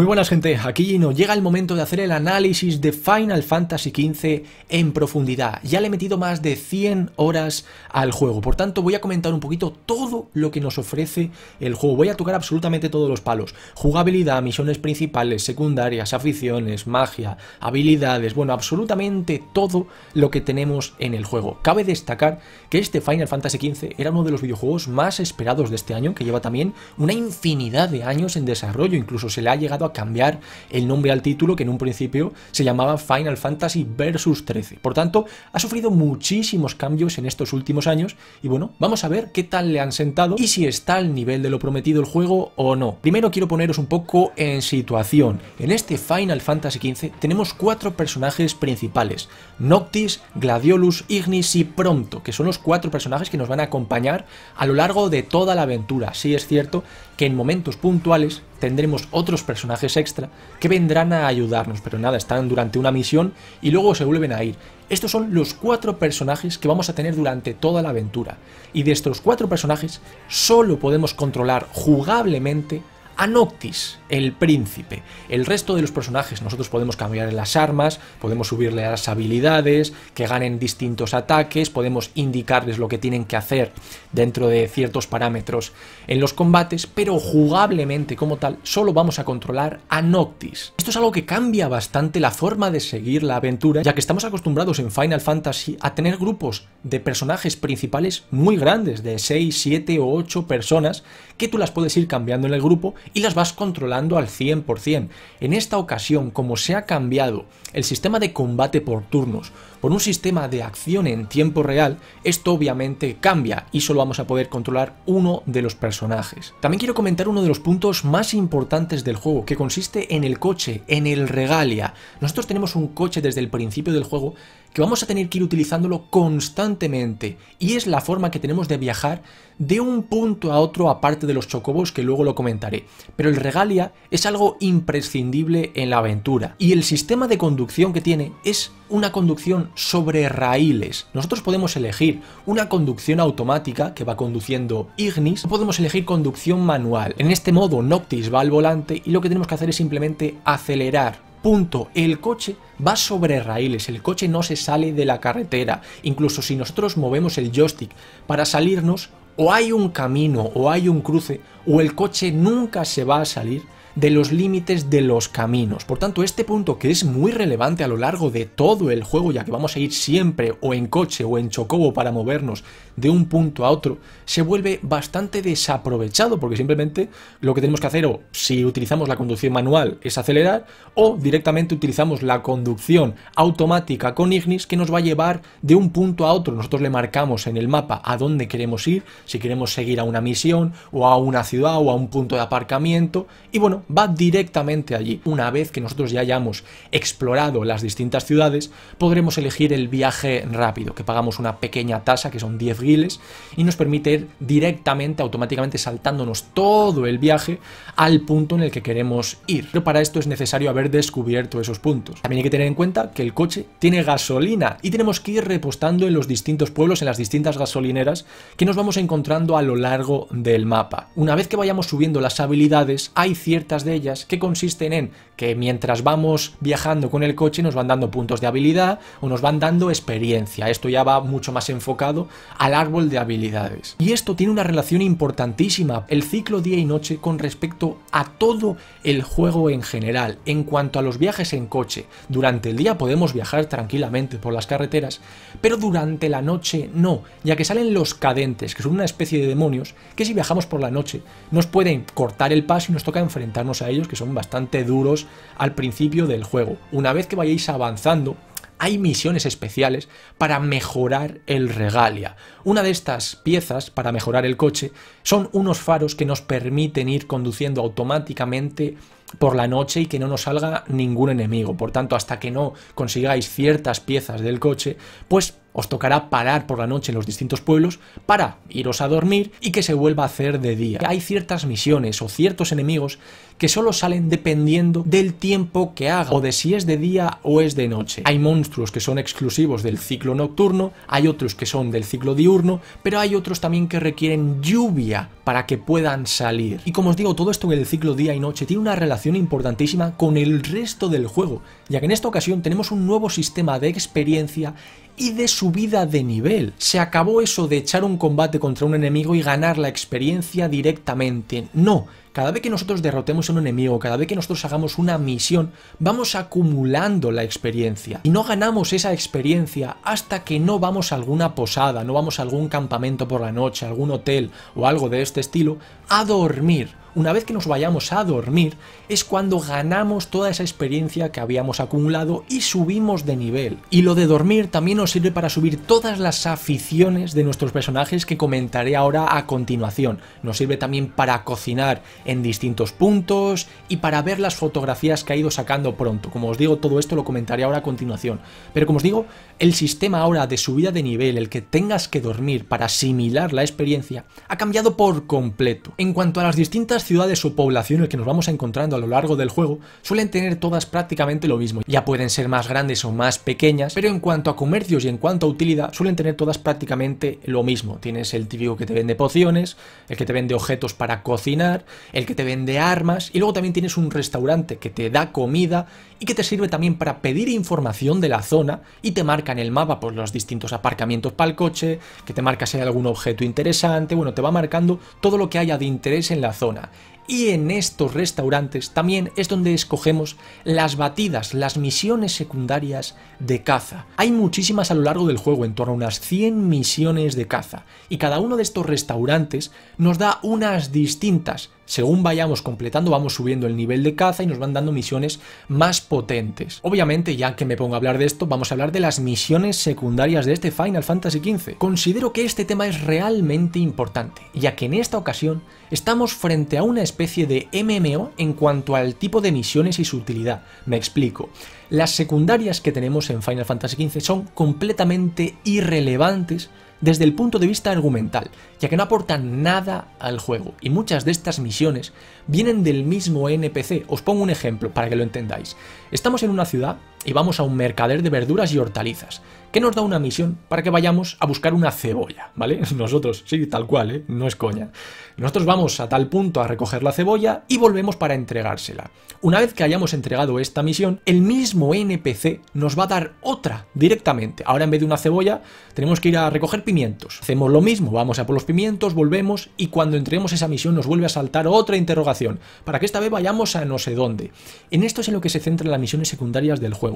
Muy buenas gente, aquí no llega el momento de hacer el análisis de Final Fantasy XV en profundidad. Ya le he metido más de 100 horas al juego, por tanto voy a comentar un poquito todo lo que nos ofrece el juego. Voy a tocar absolutamente todos los palos. Jugabilidad, misiones principales, secundarias, aficiones, magia, habilidades, bueno, absolutamente todo lo que tenemos en el juego. Cabe destacar que este Final Fantasy XV era uno de los videojuegos más esperados de este año, que lleva también una infinidad de años en desarrollo, incluso se le ha llegado a cambiar el nombre al título que en un principio se llamaba Final Fantasy Versus 13. Por tanto, ha sufrido muchísimos cambios en estos últimos años y bueno, vamos a ver qué tal le han sentado y si está al nivel de lo prometido el juego o no. Primero quiero poneros un poco en situación. En este Final Fantasy XV tenemos cuatro personajes principales, Noctis, Gladiolus, Ignis y Pronto que son los cuatro personajes que nos van a acompañar a lo largo de toda la aventura. Sí es cierto que en momentos puntuales tendremos otros personajes extra que vendrán a ayudarnos, pero nada, están durante una misión y luego se vuelven a ir. Estos son los cuatro personajes que vamos a tener durante toda la aventura, y de estos cuatro personajes solo podemos controlar jugablemente a Noctis, el príncipe. El resto de los personajes, nosotros podemos cambiarle las armas, podemos subirle las habilidades, que ganen distintos ataques, podemos indicarles lo que tienen que hacer dentro de ciertos parámetros en los combates, pero jugablemente como tal, solo vamos a controlar a Noctis. Esto es algo que cambia bastante la forma de seguir la aventura, ya que estamos acostumbrados en Final Fantasy a tener grupos de personajes principales muy grandes, de 6, 7 o 8 personas, que tú las puedes ir cambiando en el grupo y las vas controlando al 100%. En esta ocasión, como se ha cambiado el sistema de combate por turnos, por un sistema de acción en tiempo real, esto obviamente cambia y solo vamos a poder controlar uno de los personajes. También quiero comentar uno de los puntos más importantes del juego, que consiste en el coche, en el regalia. Nosotros tenemos un coche desde el principio del juego que vamos a tener que ir utilizándolo constantemente y es la forma que tenemos de viajar de un punto a otro aparte de los chocobos que luego lo comentaré. Pero el regalia es algo imprescindible en la aventura y el sistema de conducción que tiene es una conducción sobre raíles. Nosotros podemos elegir una conducción automática que va conduciendo Ignis, podemos elegir conducción manual. En este modo Noctis va al volante y lo que tenemos que hacer es simplemente acelerar punto. El coche va sobre raíles, el coche no se sale de la carretera. Incluso si nosotros movemos el joystick para salirnos, o hay un camino, o hay un cruce, o el coche nunca se va a salir de los límites de los caminos. Por tanto, este punto que es muy relevante a lo largo de todo el juego, ya que vamos a ir siempre o en coche o en chocobo para movernos de un punto a otro, se vuelve bastante desaprovechado porque simplemente lo que tenemos que hacer o si utilizamos la conducción manual es acelerar o directamente utilizamos la conducción automática con Ignis que nos va a llevar de un punto a otro. Nosotros le marcamos en el mapa a dónde queremos ir, si queremos seguir a una misión o a una ciudad o a un punto de aparcamiento y bueno, va directamente allí. Una vez que nosotros ya hayamos explorado las distintas ciudades, podremos elegir el viaje rápido, que pagamos una pequeña tasa, que son 10 guiles, y nos permite ir directamente, automáticamente saltándonos todo el viaje al punto en el que queremos ir. Pero para esto es necesario haber descubierto esos puntos. También hay que tener en cuenta que el coche tiene gasolina y tenemos que ir repostando en los distintos pueblos, en las distintas gasolineras que nos vamos encontrando a lo largo del mapa. Una vez que vayamos subiendo las habilidades, hay ciertas de ellas que consisten en que mientras vamos viajando con el coche nos van dando puntos de habilidad o nos van dando experiencia. Esto ya va mucho más enfocado al árbol de habilidades. Y esto tiene una relación importantísima, el ciclo día y noche con respecto a todo el juego en general. En cuanto a los viajes en coche, durante el día podemos viajar tranquilamente por las carreteras, pero durante la noche no, ya que salen los cadentes, que son una especie de demonios, que si viajamos por la noche nos pueden cortar el paso y nos toca enfrentar a ellos que son bastante duros al principio del juego. Una vez que vayáis avanzando, hay misiones especiales para mejorar el regalia. Una de estas piezas para mejorar el coche son unos faros que nos permiten ir conduciendo automáticamente por la noche y que no nos salga ningún enemigo. Por tanto, hasta que no consigáis ciertas piezas del coche, pues os tocará parar por la noche en los distintos pueblos para iros a dormir y que se vuelva a hacer de día. Hay ciertas misiones o ciertos enemigos que solo salen dependiendo del tiempo que haga o de si es de día o es de noche. Hay monstruos que son exclusivos del ciclo nocturno, hay otros que son del ciclo diurno, pero hay otros también que requieren lluvia para que puedan salir. Y como os digo, todo esto en el ciclo día y noche tiene una relación importantísima con el resto del juego, ya que en esta ocasión tenemos un nuevo sistema de experiencia y de subida de nivel. Se acabó eso de echar un combate contra un enemigo y ganar la experiencia directamente. No, cada vez que nosotros derrotemos a un enemigo, cada vez que nosotros hagamos una misión, vamos acumulando la experiencia. Y no ganamos esa experiencia hasta que no vamos a alguna posada, no vamos a algún campamento por la noche, algún hotel o algo de este estilo, a dormir. Una vez que nos vayamos a dormir es cuando ganamos toda esa experiencia que habíamos acumulado y subimos de nivel. Y lo de dormir también nos sirve para subir todas las aficiones de nuestros personajes que comentaré ahora a continuación. Nos sirve también para cocinar en distintos puntos y para ver las fotografías que ha ido sacando pronto. Como os digo, todo esto lo comentaré ahora a continuación. Pero como os digo, el sistema ahora de subida de nivel, el que tengas que dormir para asimilar la experiencia, ha cambiado por completo. En cuanto a las distintas ciudades o poblaciones que nos vamos encontrando a lo largo del juego suelen tener todas prácticamente lo mismo, ya pueden ser más grandes o más pequeñas, pero en cuanto a comercios y en cuanto a utilidad suelen tener todas prácticamente lo mismo. Tienes el típico que te vende pociones, el que te vende objetos para cocinar, el que te vende armas y luego también tienes un restaurante que te da comida y que te sirve también para pedir información de la zona y te marca en el mapa pues, los distintos aparcamientos para el coche, que te marca si hay algún objeto interesante, bueno, te va marcando todo lo que haya de interés en la zona. Y en estos restaurantes también es donde escogemos las batidas, las misiones secundarias de caza. Hay muchísimas a lo largo del juego, en torno a unas 100 misiones de caza, y cada uno de estos restaurantes nos da unas distintas. Según vayamos completando vamos subiendo el nivel de caza y nos van dando misiones más potentes. Obviamente, ya que me pongo a hablar de esto, vamos a hablar de las misiones secundarias de este Final Fantasy XV. Considero que este tema es realmente importante, ya que en esta ocasión estamos frente a una especie especie de MMO en cuanto al tipo de misiones y su utilidad. Me explico. Las secundarias que tenemos en Final Fantasy XV son completamente irrelevantes desde el punto de vista argumental, ya que no aportan nada al juego, y muchas de estas misiones vienen del mismo NPC. Os pongo un ejemplo para que lo entendáis. Estamos en una ciudad y vamos a un mercader de verduras y hortalizas, que nos da una misión para que vayamos a buscar una cebolla, ¿vale? Nosotros, sí, tal cual, ¿eh? No es coña. Nosotros vamos a tal punto a recoger la cebolla y volvemos para entregársela. Una vez que hayamos entregado esta misión, el mismo NPC nos va a dar otra directamente. Ahora en vez de una cebolla, tenemos que ir a recoger pimientos. Hacemos lo mismo, vamos a por los pimientos, volvemos y cuando entremos esa misión nos vuelve a saltar otra interrogación, para que esta vez vayamos a no sé dónde. En esto es en lo que se centran las misiones secundarias del juego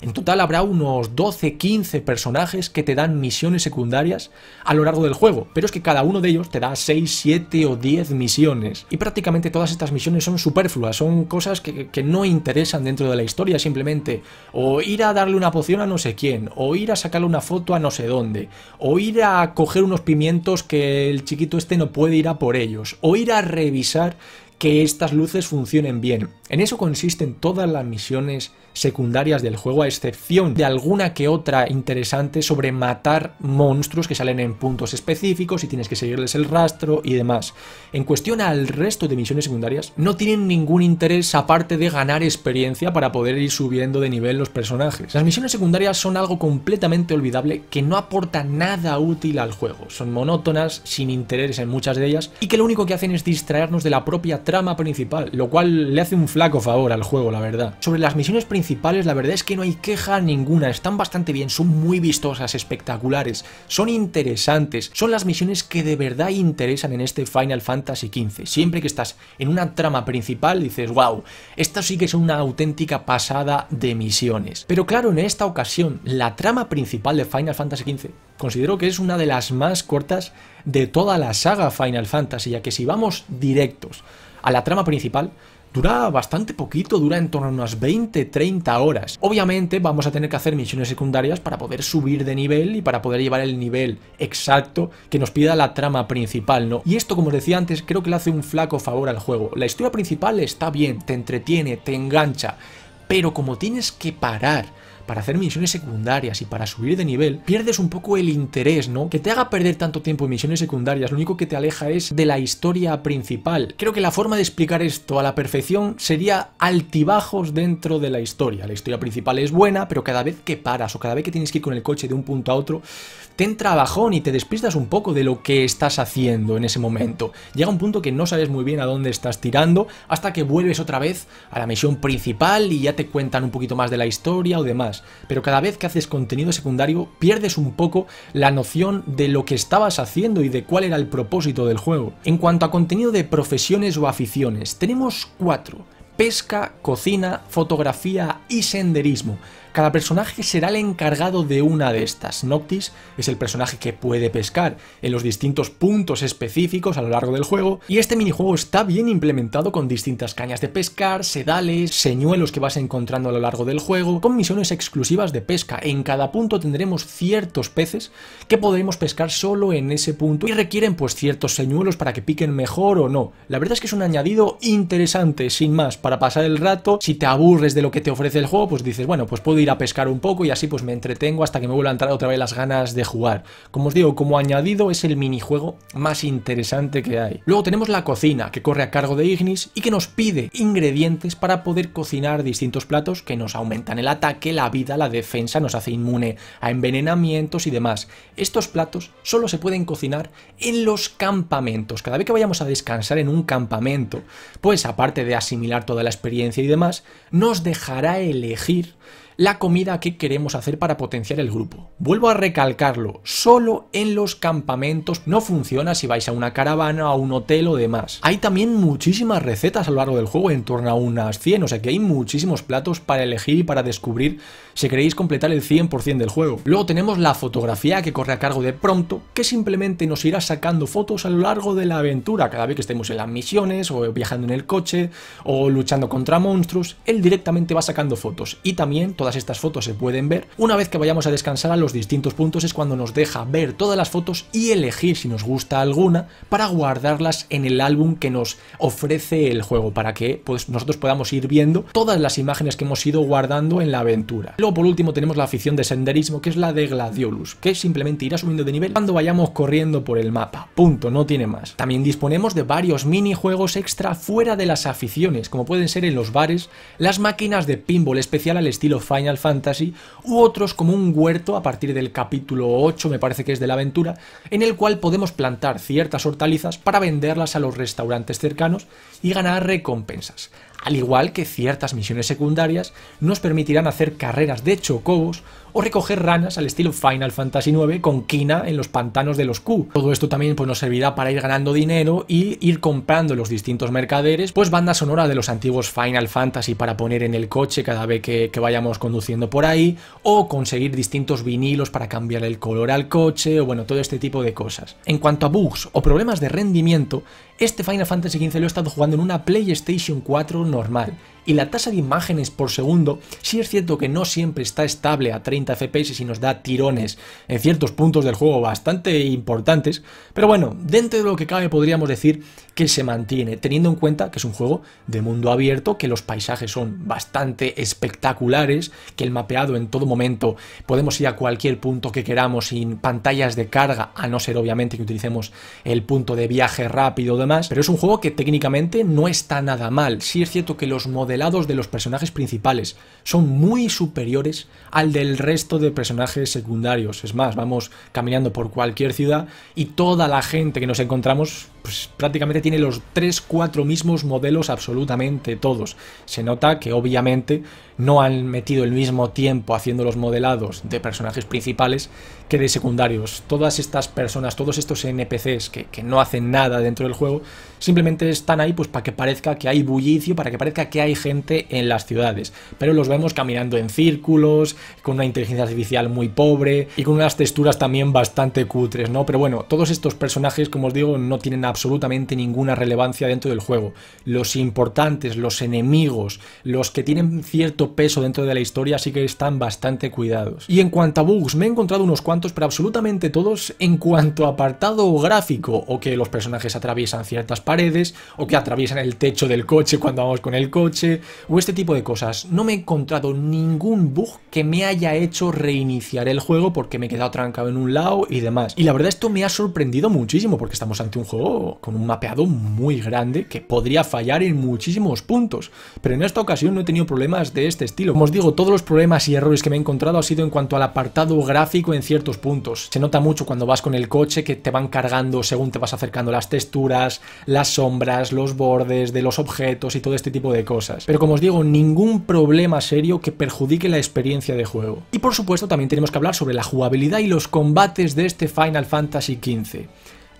en total habrá unos 12-15 personajes que te dan misiones secundarias a lo largo del juego, pero es que cada uno de ellos te da 6, 7 o 10 misiones. Y prácticamente todas estas misiones son superfluas, son cosas que, que no interesan dentro de la historia simplemente. O ir a darle una poción a no sé quién, o ir a sacarle una foto a no sé dónde, o ir a coger unos pimientos que el chiquito este no puede ir a por ellos, o ir a revisar que estas luces funcionen bien. En eso consisten todas las misiones secundarias del juego, a excepción de alguna que otra interesante sobre matar monstruos que salen en puntos específicos y tienes que seguirles el rastro y demás. En cuestión al resto de misiones secundarias, no tienen ningún interés aparte de ganar experiencia para poder ir subiendo de nivel los personajes. Las misiones secundarias son algo completamente olvidable que no aporta nada útil al juego. Son monótonas, sin interés en muchas de ellas y que lo único que hacen es distraernos de la propia trama principal, lo cual le hace un flaco favor al juego, la verdad. Sobre las misiones principales, la verdad es que no hay queja ninguna, están bastante bien, son muy vistosas, espectaculares, son interesantes, son las misiones que de verdad interesan en este Final Fantasy XV. Siempre que estás en una trama principal dices, wow, Esto sí que es una auténtica pasada de misiones. Pero claro, en esta ocasión, la trama principal de Final Fantasy XV considero que es una de las más cortas de toda la saga Final Fantasy, ya que si vamos directos a la trama principal, dura bastante poquito, dura en torno a unas 20-30 horas. Obviamente vamos a tener que hacer misiones secundarias para poder subir de nivel y para poder llevar el nivel exacto que nos pida la trama principal, ¿no? Y esto, como os decía antes, creo que le hace un flaco favor al juego. La historia principal está bien, te entretiene, te engancha, pero como tienes que parar para hacer misiones secundarias y para subir de nivel, pierdes un poco el interés, ¿no? Que te haga perder tanto tiempo en misiones secundarias, lo único que te aleja es de la historia principal. Creo que la forma de explicar esto a la perfección sería altibajos dentro de la historia. La historia principal es buena, pero cada vez que paras o cada vez que tienes que ir con el coche de un punto a otro, te entra bajón y te despistas un poco de lo que estás haciendo en ese momento. Llega un punto que no sabes muy bien a dónde estás tirando hasta que vuelves otra vez a la misión principal y ya te cuentan un poquito más de la historia o demás pero cada vez que haces contenido secundario pierdes un poco la noción de lo que estabas haciendo y de cuál era el propósito del juego. En cuanto a contenido de profesiones o aficiones, tenemos cuatro pesca, cocina, fotografía y senderismo. Cada personaje será el encargado de una de estas. Noctis es el personaje que puede pescar en los distintos puntos específicos a lo largo del juego y este minijuego está bien implementado con distintas cañas de pescar, sedales, señuelos que vas encontrando a lo largo del juego, con misiones exclusivas de pesca. En cada punto tendremos ciertos peces que podremos pescar solo en ese punto y requieren pues ciertos señuelos para que piquen mejor o no. La verdad es que es un añadido interesante, sin más, para pasar el rato. Si te aburres de lo que te ofrece el juego, pues dices, bueno, pues puedo ir a pescar un poco y así pues me entretengo hasta que me vuelva a entrar otra vez las ganas de jugar. Como os digo, como añadido es el minijuego más interesante que hay. Luego tenemos la cocina, que corre a cargo de Ignis y que nos pide ingredientes para poder cocinar distintos platos que nos aumentan el ataque, la vida, la defensa, nos hace inmune a envenenamientos y demás. Estos platos solo se pueden cocinar en los campamentos. Cada vez que vayamos a descansar en un campamento, pues aparte de asimilar toda la experiencia y demás, nos dejará elegir la comida que queremos hacer para potenciar el grupo. Vuelvo a recalcarlo, solo en los campamentos no funciona si vais a una caravana, a un hotel o demás. Hay también muchísimas recetas a lo largo del juego, en torno a unas 100, o sea que hay muchísimos platos para elegir y para descubrir si queréis completar el 100% del juego. Luego tenemos la fotografía que corre a cargo de Pronto, que simplemente nos irá sacando fotos a lo largo de la aventura, cada vez que estemos en las misiones, o viajando en el coche, o luchando contra monstruos, él directamente va sacando fotos. Y también todas estas fotos se pueden ver. Una vez que vayamos a descansar a los distintos puntos es cuando nos deja ver todas las fotos y elegir si nos gusta alguna para guardarlas en el álbum que nos ofrece el juego, para que pues, nosotros podamos ir viendo todas las imágenes que hemos ido guardando en la aventura por último tenemos la afición de senderismo, que es la de Gladiolus, que simplemente irá subiendo de nivel cuando vayamos corriendo por el mapa. Punto, no tiene más. También disponemos de varios minijuegos extra fuera de las aficiones, como pueden ser en los bares, las máquinas de pinball especial al estilo Final Fantasy, u otros como un huerto a partir del capítulo 8, me parece que es de la aventura, en el cual podemos plantar ciertas hortalizas para venderlas a los restaurantes cercanos y ganar recompensas al igual que ciertas misiones secundarias nos permitirán hacer carreras de chocobos o recoger ranas al estilo Final Fantasy IX con Kina en los pantanos de los Q. Todo esto también pues, nos servirá para ir ganando dinero y ir comprando los distintos mercaderes pues banda sonora de los antiguos Final Fantasy para poner en el coche cada vez que, que vayamos conduciendo por ahí o conseguir distintos vinilos para cambiar el color al coche o bueno, todo este tipo de cosas. En cuanto a bugs o problemas de rendimiento, este Final Fantasy XV lo he estado jugando en una PlayStation 4 normal y la tasa de imágenes por segundo sí es cierto que no siempre está estable a 30 fps y nos da tirones en ciertos puntos del juego bastante importantes, pero bueno, dentro de lo que cabe podríamos decir que se mantiene, teniendo en cuenta que es un juego de mundo abierto, que los paisajes son bastante espectaculares, que el mapeado en todo momento podemos ir a cualquier punto que queramos sin pantallas de carga, a no ser obviamente que utilicemos el punto de viaje rápido o demás, pero es un juego que técnicamente no está nada mal. Sí es cierto que los modelados de los personajes principales son muy superiores al del resto de personajes secundarios. Es más, vamos caminando por cualquier ciudad y toda la gente que nos encontramos pues, prácticamente tiene los 3, 4 mismos modelos absolutamente todos. Se nota que obviamente no han metido el mismo tiempo haciendo los modelados de personajes principales que de secundarios. Todas estas personas, todos estos NPCs que, que no hacen nada dentro del juego, simplemente están ahí pues para que parezca que hay bullicio, para que parezca que hay gente en las ciudades. Pero los vemos caminando en círculos, con una inteligencia artificial muy pobre y con unas texturas también bastante cutres, ¿no? Pero bueno, todos estos personajes, como os digo, no tienen absolutamente ninguna relevancia dentro del juego. Los importantes, los enemigos, los que tienen cierto peso dentro de la historia sí que están bastante cuidados. Y en cuanto a bugs, me he encontrado unos cuantos pero absolutamente todos, en cuanto a apartado gráfico, o que los personajes atraviesan ciertas paredes, o que atraviesan el techo del coche cuando vamos con el coche, o este tipo de cosas. No me he encontrado ningún bug que me haya hecho reiniciar el juego porque me he quedado trancado en un lado y demás. Y la verdad esto me ha sorprendido muchísimo porque estamos ante un juego con un mapeado muy grande que podría fallar en muchísimos puntos. Pero en esta ocasión no he tenido problemas de este estilo. Como os digo, todos los problemas y errores que me he encontrado ha sido en cuanto al apartado gráfico en ciertos puntos. Se nota mucho cuando vas con el coche que te van cargando según te vas acercando las texturas, las sombras, los bordes de los objetos y todo este tipo de cosas. Pero como os digo, ningún problema serio que perjudique la experiencia de juego. Y por supuesto también tenemos que hablar sobre la jugabilidad y los combates de este Final Fantasy XV.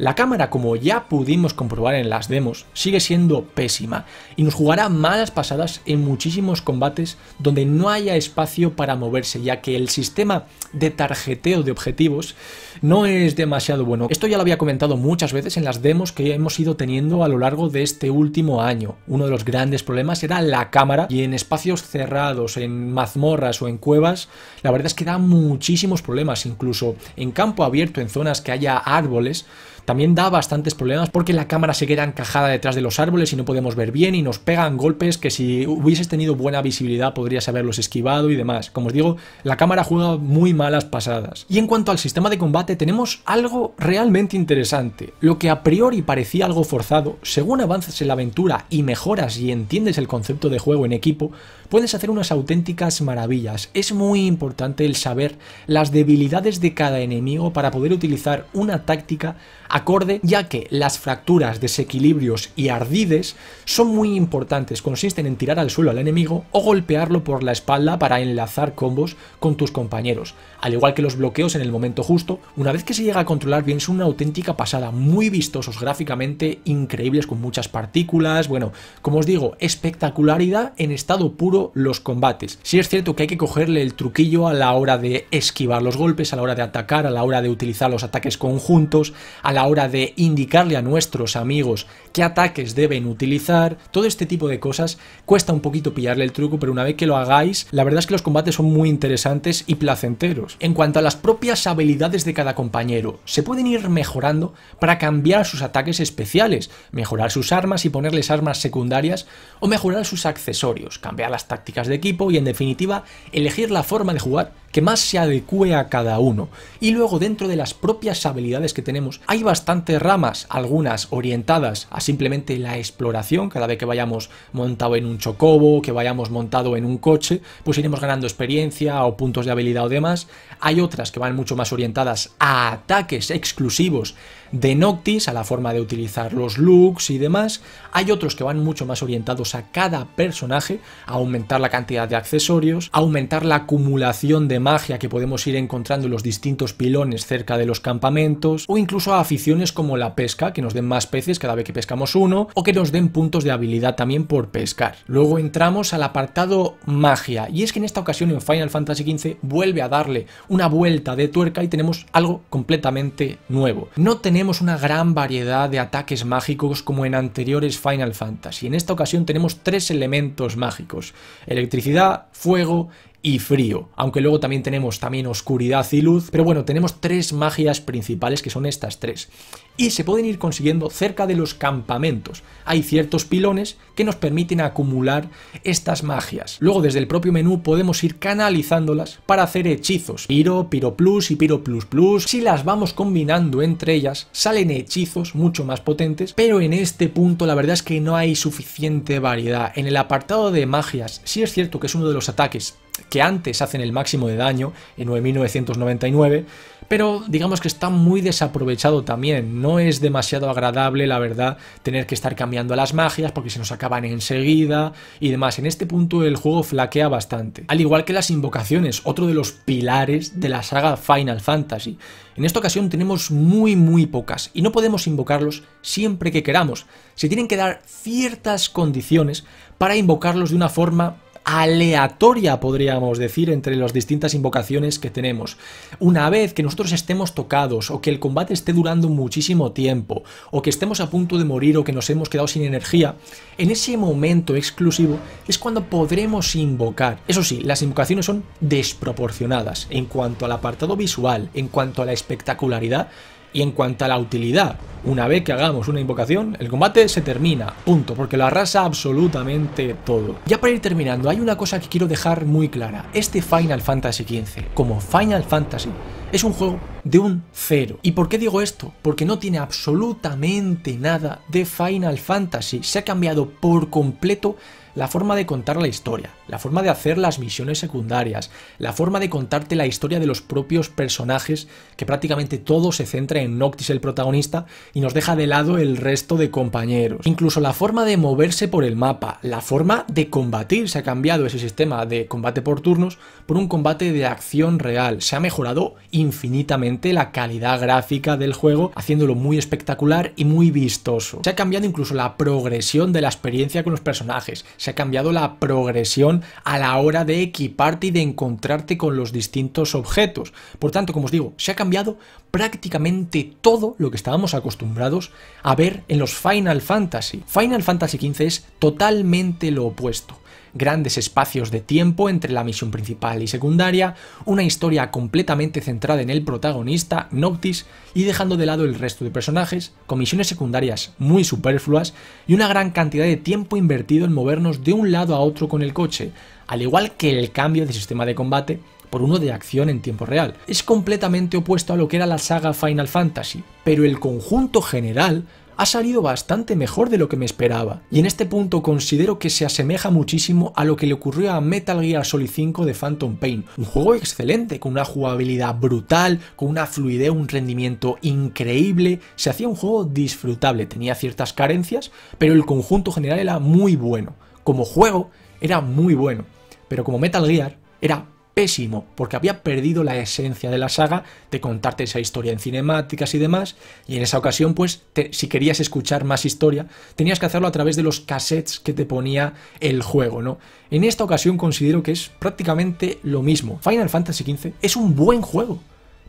La cámara, como ya pudimos comprobar en las demos, sigue siendo pésima y nos jugará malas pasadas en muchísimos combates donde no haya espacio para moverse, ya que el sistema de tarjeteo de objetivos no es demasiado bueno. Esto ya lo había comentado muchas veces en las demos que hemos ido teniendo a lo largo de este último año. Uno de los grandes problemas era la cámara y en espacios cerrados, en mazmorras o en cuevas, la verdad es que da muchísimos problemas, incluso en campo abierto, en zonas que haya árboles, también da bastantes problemas porque la cámara se queda encajada detrás de los árboles y no podemos ver bien y nos pegan golpes que si hubieses tenido buena visibilidad podrías haberlos esquivado y demás. Como os digo, la cámara juega muy malas pasadas. Y en cuanto al sistema de combate tenemos algo realmente interesante. Lo que a priori parecía algo forzado, según avanzas en la aventura y mejoras y entiendes el concepto de juego en equipo, puedes hacer unas auténticas maravillas. Es muy importante el saber las debilidades de cada enemigo para poder utilizar una táctica acorde, ya que las fracturas, desequilibrios y ardides son muy importantes, consisten en tirar al suelo al enemigo o golpearlo por la espalda para enlazar combos con tus compañeros, al igual que los bloqueos en el momento justo, una vez que se llega a controlar bien son una auténtica pasada, muy vistosos gráficamente, increíbles con muchas partículas, bueno, como os digo, espectacularidad en estado puro los combates. Si es cierto que hay que cogerle el truquillo a la hora de esquivar los golpes, a la hora de atacar, a la hora de utilizar los ataques conjuntos, a la hora de indicarle a nuestros amigos qué ataques deben utilizar, todo este tipo de cosas. Cuesta un poquito pillarle el truco, pero una vez que lo hagáis, la verdad es que los combates son muy interesantes y placenteros. En cuanto a las propias habilidades de cada compañero, se pueden ir mejorando para cambiar sus ataques especiales, mejorar sus armas y ponerles armas secundarias o mejorar sus accesorios, cambiar las tácticas de equipo y en definitiva elegir la forma de jugar que más se adecue a cada uno. Y luego dentro de las propias habilidades que tenemos hay bastantes ramas, algunas orientadas a simplemente la exploración, cada vez que vayamos montado en un chocobo, que vayamos montado en un coche, pues iremos ganando experiencia o puntos de habilidad o demás. Hay otras que van mucho más orientadas a ataques exclusivos de Noctis a la forma de utilizar los looks y demás. Hay otros que van mucho más orientados a cada personaje, a aumentar la cantidad de accesorios, a aumentar la acumulación de magia que podemos ir encontrando en los distintos pilones cerca de los campamentos, o incluso a aficiones como la pesca, que nos den más peces cada vez que pescamos uno, o que nos den puntos de habilidad también por pescar. Luego entramos al apartado magia, y es que en esta ocasión en Final Fantasy XV vuelve a darle una vuelta de tuerca y tenemos algo completamente nuevo. No tenemos tenemos una gran variedad de ataques mágicos como en anteriores Final Fantasy. En esta ocasión tenemos tres elementos mágicos, electricidad, fuego y frío, aunque luego también tenemos también oscuridad y luz, pero bueno, tenemos tres magias principales que son estas tres, y se pueden ir consiguiendo cerca de los campamentos. Hay ciertos pilones que nos permiten acumular estas magias. Luego desde el propio menú podemos ir canalizándolas para hacer hechizos, Piro, Piro Plus y Piro Plus Plus. Si las vamos combinando entre ellas, salen hechizos mucho más potentes, pero en este punto la verdad es que no hay suficiente variedad. En el apartado de magias, si es cierto que es uno de los ataques que antes hacen el máximo de daño en 9999, pero digamos que está muy desaprovechado también. No es demasiado agradable, la verdad, tener que estar cambiando las magias porque se nos acaban enseguida y demás. En este punto el juego flaquea bastante. Al igual que las invocaciones, otro de los pilares de la saga Final Fantasy. En esta ocasión tenemos muy muy pocas y no podemos invocarlos siempre que queramos. Se tienen que dar ciertas condiciones para invocarlos de una forma aleatoria, podríamos decir, entre las distintas invocaciones que tenemos. Una vez que nosotros estemos tocados, o que el combate esté durando muchísimo tiempo, o que estemos a punto de morir, o que nos hemos quedado sin energía, en ese momento exclusivo es cuando podremos invocar. Eso sí, las invocaciones son desproporcionadas en cuanto al apartado visual, en cuanto a la espectacularidad, y en cuanto a la utilidad, una vez que hagamos una invocación, el combate se termina, punto, porque lo arrasa absolutamente todo. Ya para ir terminando, hay una cosa que quiero dejar muy clara. Este Final Fantasy XV, como Final Fantasy, es un juego de un cero. ¿Y por qué digo esto? Porque no tiene absolutamente nada de Final Fantasy. Se ha cambiado por completo la forma de contar la historia, la forma de hacer las misiones secundarias, la forma de contarte la historia de los propios personajes, que prácticamente todo se centra en Noctis el protagonista y nos deja de lado el resto de compañeros. Incluso la forma de moverse por el mapa, la forma de combatir, se ha cambiado ese sistema de combate por turnos por un combate de acción real, se ha mejorado infinitamente la calidad gráfica del juego, haciéndolo muy espectacular y muy vistoso. Se ha cambiado incluso la progresión de la experiencia con los personajes, se ha cambiado la progresión a la hora de equiparte y de encontrarte con los distintos objetos. Por tanto, como os digo, se ha cambiado prácticamente todo lo que estábamos acostumbrados a ver en los Final Fantasy. Final Fantasy XV es totalmente lo opuesto grandes espacios de tiempo entre la misión principal y secundaria, una historia completamente centrada en el protagonista, Noctis, y dejando de lado el resto de personajes, comisiones secundarias muy superfluas y una gran cantidad de tiempo invertido en movernos de un lado a otro con el coche, al igual que el cambio de sistema de combate por uno de acción en tiempo real. Es completamente opuesto a lo que era la saga Final Fantasy, pero el conjunto general ha salido bastante mejor de lo que me esperaba, y en este punto considero que se asemeja muchísimo a lo que le ocurrió a Metal Gear Solid 5 de Phantom Pain, un juego excelente, con una jugabilidad brutal, con una fluidez, un rendimiento increíble, se hacía un juego disfrutable, tenía ciertas carencias, pero el conjunto general era muy bueno, como juego era muy bueno, pero como Metal Gear era pésimo, porque había perdido la esencia de la saga de contarte esa historia en cinemáticas y demás, y en esa ocasión, pues, si querías escuchar más historia, tenías que hacerlo a través de los cassettes que te ponía el juego, ¿no? En esta ocasión considero que es prácticamente lo mismo. Final Fantasy XV es un buen juego,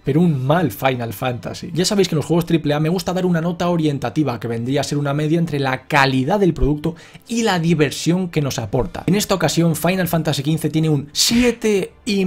pero un mal Final Fantasy. Ya sabéis que en los juegos AAA me gusta dar una nota orientativa que vendría a ser una media entre la calidad del producto y la diversión que nos aporta. En esta ocasión Final Fantasy XV tiene un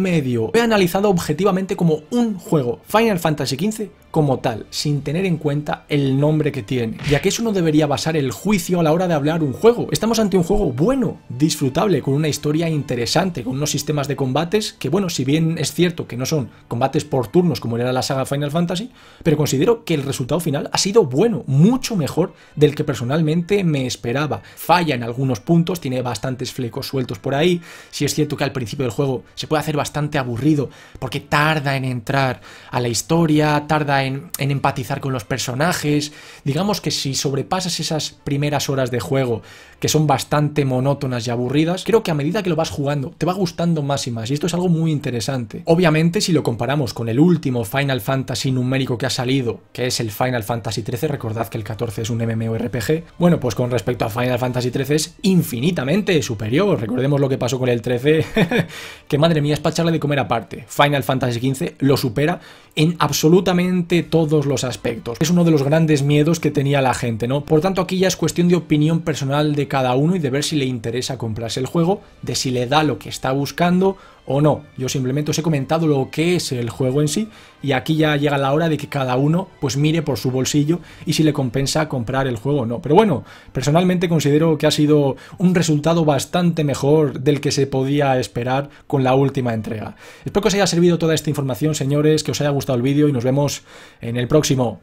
medio. He analizado objetivamente como un juego Final Fantasy XV como tal, sin tener en cuenta el nombre que tiene, ya que eso no debería basar el juicio a la hora de hablar un juego. Estamos ante un juego bueno, disfrutable, con una historia interesante, con unos sistemas de combates que, bueno, si bien es cierto que no son combates por turnos como era la saga Final Fantasy, pero considero que el resultado final ha sido bueno, mucho mejor del que personalmente me esperaba. Falla en algunos puntos, tiene bastantes flecos sueltos por ahí, si es cierto que al principio del juego se puede hacer bastante aburrido, porque tarda en entrar a la historia, tarda en en, empatizar con los personajes. Digamos que si sobrepasas esas primeras horas de juego, que son bastante monótonas y aburridas, creo que a medida que lo vas jugando, te va gustando más y más. Y esto es algo muy interesante. Obviamente, si lo comparamos con el último Final Fantasy numérico que ha salido, que es el Final Fantasy XIII, recordad que el XIV es un MMORPG, bueno, pues con respecto a Final Fantasy XIII es infinitamente superior. Recordemos lo que pasó con el 13, que madre mía, es para echarle de comer aparte. Final Fantasy XV lo supera en absolutamente todos los aspectos. Es uno de los grandes miedos que tenía la gente, ¿no? Por tanto, aquí ya es cuestión de opinión personal de cada uno y de ver si le interesa comprarse el juego, de si le da lo que está buscando o no. Yo simplemente os he comentado lo que es el juego en sí y aquí ya llega la hora de que cada uno pues mire por su bolsillo y si le compensa comprar el juego o no. Pero bueno, personalmente considero que ha sido un resultado bastante mejor del que se podía esperar con la última entrega. Espero que os haya servido toda esta información, señores, que os haya gustado el vídeo y nos vemos en el próximo.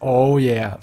Oh yeah.